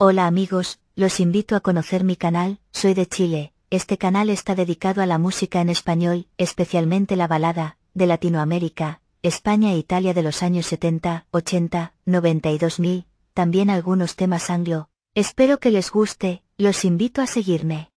Hola amigos, los invito a conocer mi canal, soy de Chile, este canal está dedicado a la música en español, especialmente la balada, de Latinoamérica, España e Italia de los años 70, 80, 90 y 2000, también algunos temas anglo. Espero que les guste, los invito a seguirme.